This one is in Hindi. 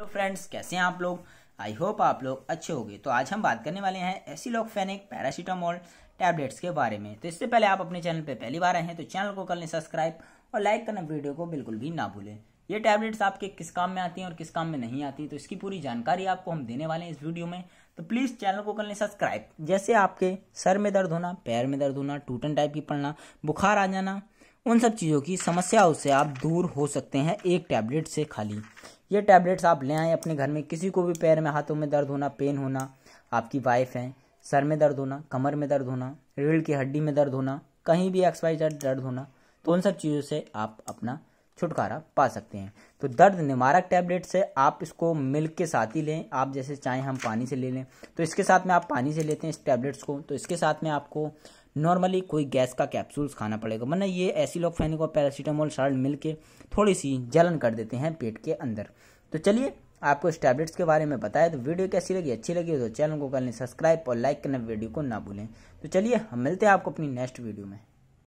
हेलो फ्रेंड्स कैसे हैं आप लोग आई होप आप लोग अच्छे होंगे तो आज हम बात करने वाले हैं एसिलोफेनिक पैरासीटामोल टैबलेट्स के बारे में तो इससे पहले आप अपने चैनल पर पहली बार आए हैं तो चैनल को कर लें सब्सक्राइब और लाइक करना वीडियो को बिल्कुल भी ना भूलें ये टैबलेट्स आपके किस काम में आती हैं और किस काम में नहीं आती तो इसकी पूरी जानकारी आपको हम देने वाले हैं इस वीडियो में तो प्लीज़ चैनल को कर लें सब्सक्राइब जैसे आपके सर में दर्द होना पैर में दर्द होना टूटन टाइप की पड़ना बुखार आ जाना उन सब चीज़ों की समस्याओं से आप दूर हो सकते हैं एक टैबलेट से खाली ये टैबलेट्स आप ले आएँ अपने घर में किसी को भी पैर में हाथों में दर्द होना पेन होना आपकी वाइफ है सर में दर्द होना कमर में दर्द होना रीढ़ की हड्डी में दर्द होना कहीं भी एक्सपाई दर्द होना तो उन सब चीज़ों से आप अपना छुटकारा पा सकते हैं तो दर्द निवारक टैबलेट से आप इसको मिल्क के साथ ही लें आप जैसे चाहें हम पानी से ले लें तो इसके साथ में आप पानी से लेते हैं इस टैबलेट्स को तो इसके साथ में आपको नॉर्मली कोई गैस का कैप्सूल्स खाना पड़ेगा वरना ये एसिलोफेनिक और पैरासीटामोल साल्ट मिलके थोड़ी सी जलन कर देते हैं पेट के अंदर तो चलिए आपको इस टैबलेट्स के बारे में बताया तो वीडियो कैसी लगी अच्छी लगी तो चैनल को कर लें सब्सक्राइब और लाइक करना वीडियो को ना भूलें तो चलिए हम मिलते हैं आपको अपनी नेक्स्ट वीडियो में